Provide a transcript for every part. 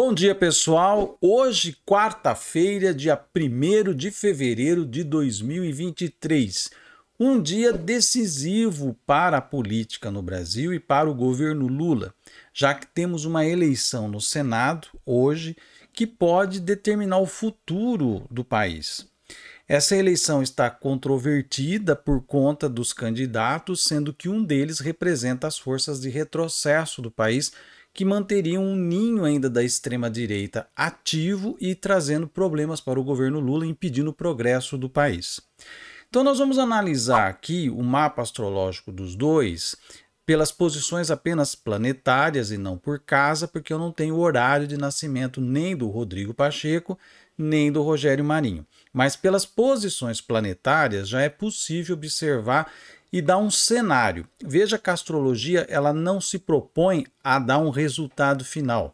Bom dia, pessoal. Hoje, quarta-feira, dia 1 de fevereiro de 2023. Um dia decisivo para a política no Brasil e para o governo Lula, já que temos uma eleição no Senado hoje que pode determinar o futuro do país. Essa eleição está controvertida por conta dos candidatos, sendo que um deles representa as forças de retrocesso do país que manteriam um ninho ainda da extrema-direita ativo e trazendo problemas para o governo Lula, impedindo o progresso do país. Então, nós vamos analisar aqui o mapa astrológico dos dois pelas posições apenas planetárias e não por casa, porque eu não tenho o horário de nascimento nem do Rodrigo Pacheco, nem do Rogério Marinho mas pelas posições planetárias já é possível observar e dar um cenário. Veja que a astrologia ela não se propõe a dar um resultado final.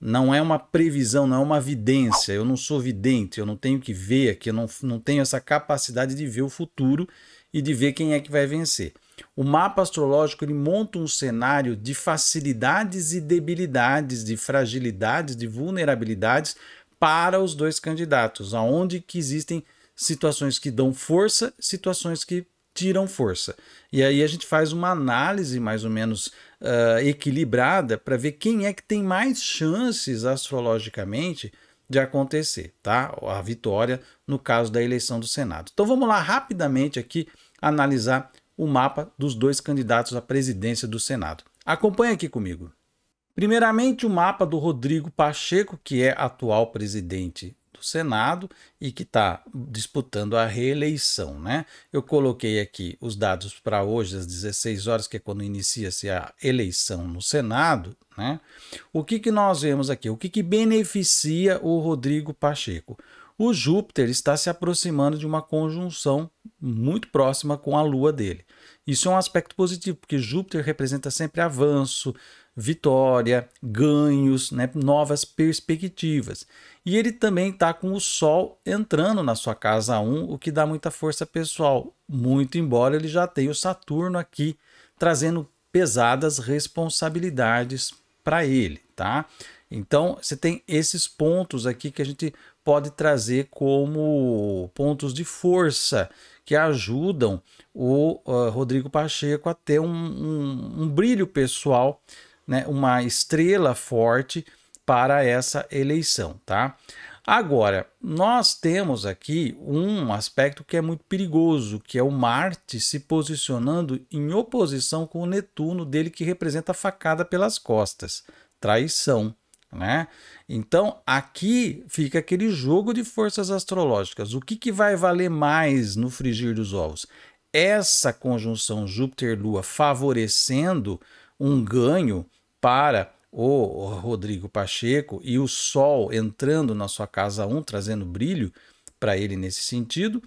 Não é uma previsão, não é uma vidência. Eu não sou vidente, eu não tenho que ver aqui, eu não, não tenho essa capacidade de ver o futuro e de ver quem é que vai vencer. O mapa astrológico ele monta um cenário de facilidades e debilidades, de fragilidades, de vulnerabilidades para os dois candidatos, aonde que existem situações que dão força, situações que tiram força. E aí a gente faz uma análise mais ou menos uh, equilibrada para ver quem é que tem mais chances astrologicamente de acontecer, tá? A vitória no caso da eleição do Senado. Então vamos lá rapidamente aqui analisar o mapa dos dois candidatos à presidência do Senado. Acompanhe aqui comigo. Primeiramente, o mapa do Rodrigo Pacheco, que é atual presidente do Senado e que está disputando a reeleição, né? Eu coloquei aqui os dados para hoje, às 16 horas, que é quando inicia-se a eleição no Senado, né? O que, que nós vemos aqui? O que, que beneficia o Rodrigo Pacheco? O Júpiter está se aproximando de uma conjunção muito próxima com a Lua dele. Isso é um aspecto positivo, porque Júpiter representa sempre avanço, vitória, ganhos, né, novas perspectivas. E ele também está com o Sol entrando na sua casa 1, o que dá muita força pessoal, muito embora ele já tenha o Saturno aqui trazendo pesadas responsabilidades para ele, tá? Então, você tem esses pontos aqui que a gente pode trazer como pontos de força que ajudam o uh, Rodrigo Pacheco a ter um, um, um brilho pessoal né, uma estrela forte para essa eleição, tá? Agora, nós temos aqui um aspecto que é muito perigoso, que é o Marte se posicionando em oposição com o Netuno dele que representa a facada pelas costas, traição, né? Então, aqui fica aquele jogo de forças astrológicas. O que, que vai valer mais no frigir dos ovos? Essa conjunção Júpiter-Lua favorecendo um ganho para o Rodrigo Pacheco e o Sol entrando na sua casa 1, um, trazendo brilho para ele nesse sentido,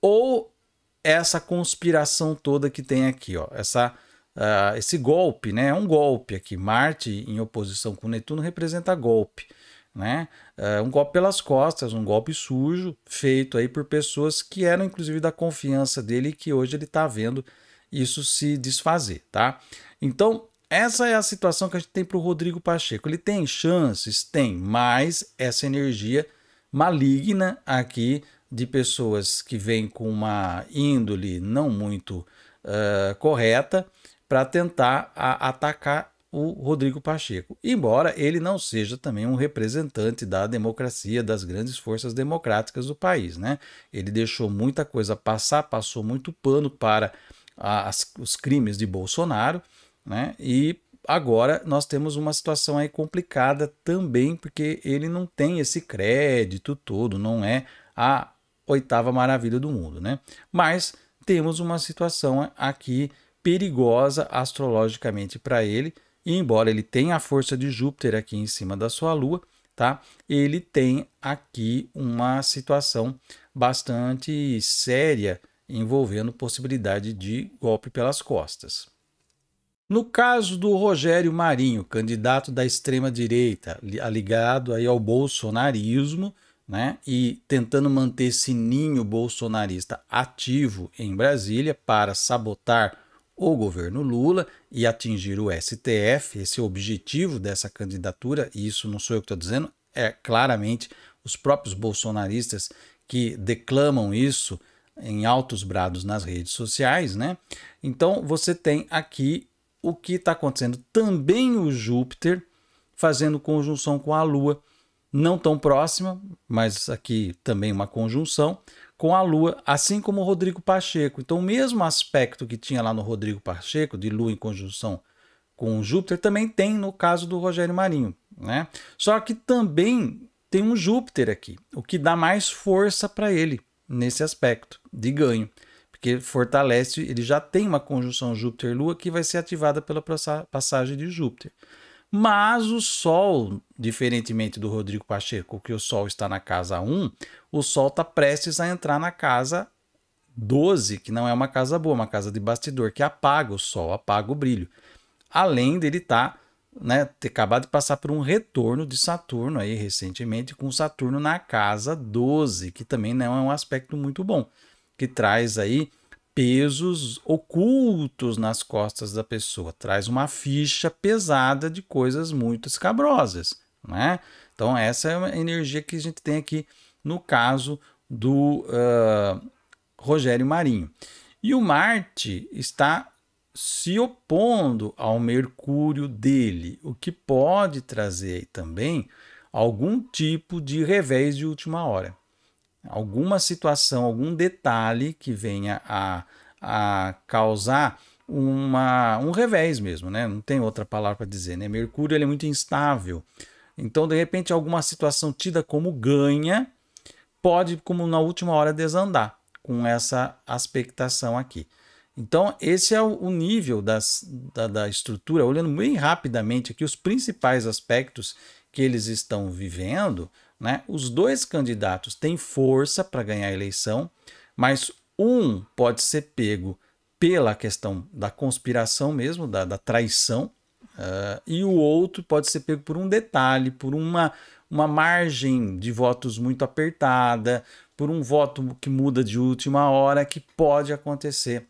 ou essa conspiração toda que tem aqui, ó, essa, uh, esse golpe, né? É um golpe aqui. Marte em oposição com Netuno representa golpe. Né? Uh, um golpe pelas costas, um golpe sujo, feito aí por pessoas que eram inclusive da confiança dele e que hoje ele está vendo isso se desfazer, tá? Então, essa é a situação que a gente tem para o Rodrigo Pacheco. Ele tem chances? Tem, mas essa energia maligna aqui de pessoas que vêm com uma índole não muito uh, correta para tentar a, atacar o Rodrigo Pacheco, embora ele não seja também um representante da democracia, das grandes forças democráticas do país. Né? Ele deixou muita coisa passar, passou muito pano para as, os crimes de Bolsonaro né? E agora nós temos uma situação aí complicada também, porque ele não tem esse crédito todo, não é a oitava maravilha do mundo, né? Mas temos uma situação aqui perigosa astrologicamente para ele, e embora ele tenha a força de Júpiter aqui em cima da sua lua, tá? Ele tem aqui uma situação bastante séria envolvendo possibilidade de golpe pelas costas. No caso do Rogério Marinho, candidato da extrema-direita, ligado aí ao bolsonarismo, né, e tentando manter esse ninho bolsonarista ativo em Brasília para sabotar o governo Lula e atingir o STF, esse é o objetivo dessa candidatura, e isso não sou eu que estou dizendo, é claramente os próprios bolsonaristas que declamam isso em altos brados nas redes sociais, né? Então você tem aqui o que está acontecendo? Também o Júpiter fazendo conjunção com a Lua, não tão próxima, mas aqui também uma conjunção com a Lua, assim como o Rodrigo Pacheco. Então, o mesmo aspecto que tinha lá no Rodrigo Pacheco, de Lua em conjunção com Júpiter, também tem no caso do Rogério Marinho. Né? Só que também tem um Júpiter aqui, o que dá mais força para ele nesse aspecto de ganho porque fortalece, ele já tem uma conjunção Júpiter-Lua que vai ser ativada pela passagem de Júpiter. Mas o Sol, diferentemente do Rodrigo Pacheco, que o Sol está na casa 1, o Sol está prestes a entrar na casa 12, que não é uma casa boa, é uma casa de bastidor, que apaga o Sol, apaga o brilho. Além dele estar, tá, né, ter acabado de passar por um retorno de Saturno aí recentemente, com Saturno na casa 12, que também não é um aspecto muito bom que traz aí pesos ocultos nas costas da pessoa, traz uma ficha pesada de coisas muito escabrosas, né? Então essa é uma energia que a gente tem aqui no caso do uh, Rogério Marinho. E o Marte está se opondo ao Mercúrio dele, o que pode trazer também algum tipo de revés de última hora alguma situação, algum detalhe que venha a, a causar uma, um revés mesmo, né? Não tem outra palavra para dizer, né? Mercúrio ele é muito instável. Então, de repente, alguma situação tida como ganha pode, como na última hora, desandar com essa aspectação aqui. Então, esse é o nível das, da, da estrutura. Olhando bem rapidamente aqui os principais aspectos que eles estão vivendo, né? Os dois candidatos têm força para ganhar a eleição, mas um pode ser pego pela questão da conspiração mesmo, da, da traição, uh, e o outro pode ser pego por um detalhe, por uma, uma margem de votos muito apertada, por um voto que muda de última hora, que pode acontecer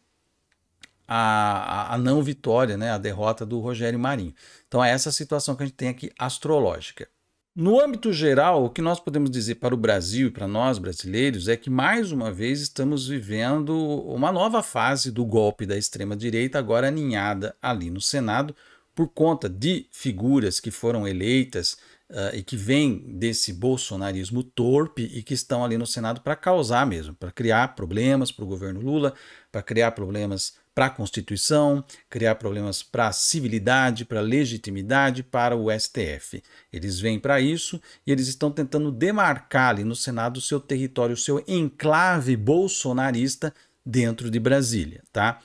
a, a, não vitória, né, a derrota do Rogério Marinho. Então é essa situação que a gente tem aqui astrológica. No âmbito geral, o que nós podemos dizer para o Brasil e para nós brasileiros é que, mais uma vez, estamos vivendo uma nova fase do golpe da extrema-direita, agora aninhada ali no Senado, por conta de figuras que foram eleitas uh, e que vêm desse bolsonarismo torpe e que estão ali no Senado para causar mesmo, para criar problemas para o governo Lula, para criar problemas para a Constituição, criar problemas para a civilidade, para a legitimidade, para o STF. Eles vêm para isso e eles estão tentando demarcar ali no Senado o seu território, o seu enclave bolsonarista dentro de Brasília, tá?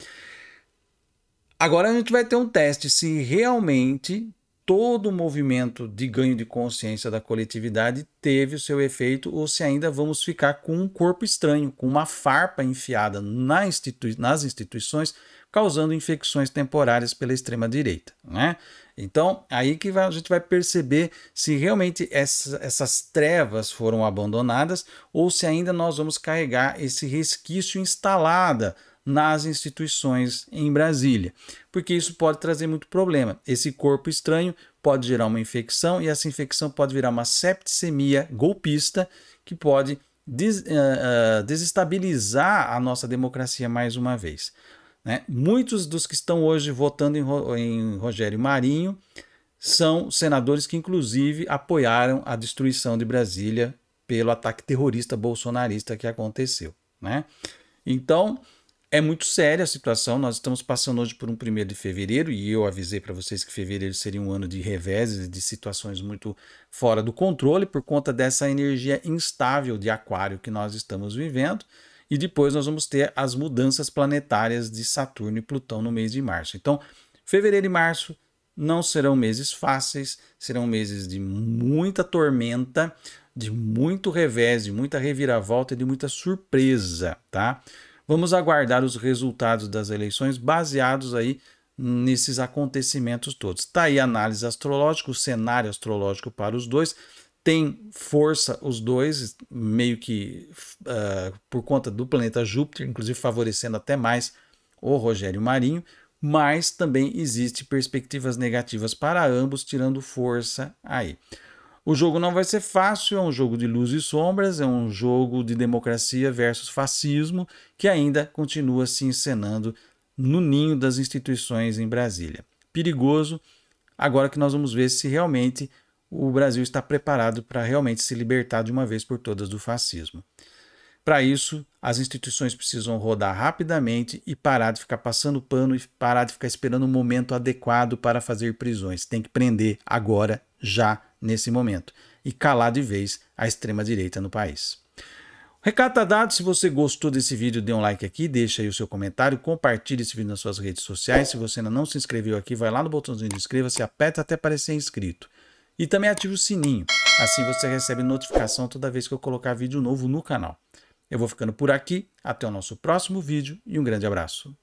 Agora a gente vai ter um teste se realmente todo o movimento de ganho de consciência da coletividade teve o seu efeito ou se ainda vamos ficar com um corpo estranho, com uma farpa enfiada na institui nas instituições causando infecções temporárias pela extrema-direita. Né? Então, aí que a gente vai perceber se realmente essa, essas trevas foram abandonadas ou se ainda nós vamos carregar esse resquício instalada nas instituições em Brasília, porque isso pode trazer muito problema. Esse corpo estranho pode gerar uma infecção e essa infecção pode virar uma septicemia golpista que pode des, uh, uh, desestabilizar a nossa democracia mais uma vez. Né? Muitos dos que estão hoje votando em, em Rogério Marinho são senadores que, inclusive, apoiaram a destruição de Brasília pelo ataque terrorista bolsonarista que aconteceu. Né? Então, é muito séria a situação. Nós estamos passando hoje por um primeiro de fevereiro e eu avisei para vocês que fevereiro seria um ano de reveses, de situações muito fora do controle por conta dessa energia instável de aquário que nós estamos vivendo e depois nós vamos ter as mudanças planetárias de Saturno e Plutão no mês de março. Então, fevereiro e março não serão meses fáceis, serão meses de muita tormenta, de muito revés, de muita reviravolta e de muita surpresa, tá? Vamos aguardar os resultados das eleições baseados aí nesses acontecimentos todos. Tá aí a análise astrológica, o cenário astrológico para os dois tem força os dois, meio que uh, por conta do planeta Júpiter, inclusive favorecendo até mais o Rogério Marinho, mas também existe perspectivas negativas para ambos, tirando força aí. O jogo não vai ser fácil, é um jogo de luz e sombras, é um jogo de democracia versus fascismo que ainda continua se encenando no ninho das instituições em Brasília. Perigoso, agora que nós vamos ver se realmente o Brasil está preparado para realmente se libertar de uma vez por todas do fascismo. Para isso, as instituições precisam rodar rapidamente e parar de ficar passando pano e parar de ficar esperando o um momento adequado para fazer prisões. Tem que prender agora, já nesse momento, e calar de vez a extrema-direita no país. Recado dado, se você gostou desse vídeo, dê um like aqui, deixa aí o seu comentário, compartilhe esse vídeo nas suas redes sociais. Se você ainda não se inscreveu aqui, vai lá no botãozinho de inscreva-se, aperta até aparecer inscrito. E também ative o sininho, assim você recebe notificação toda vez que eu colocar vídeo novo no canal. Eu vou ficando por aqui, até o nosso próximo vídeo e um grande abraço.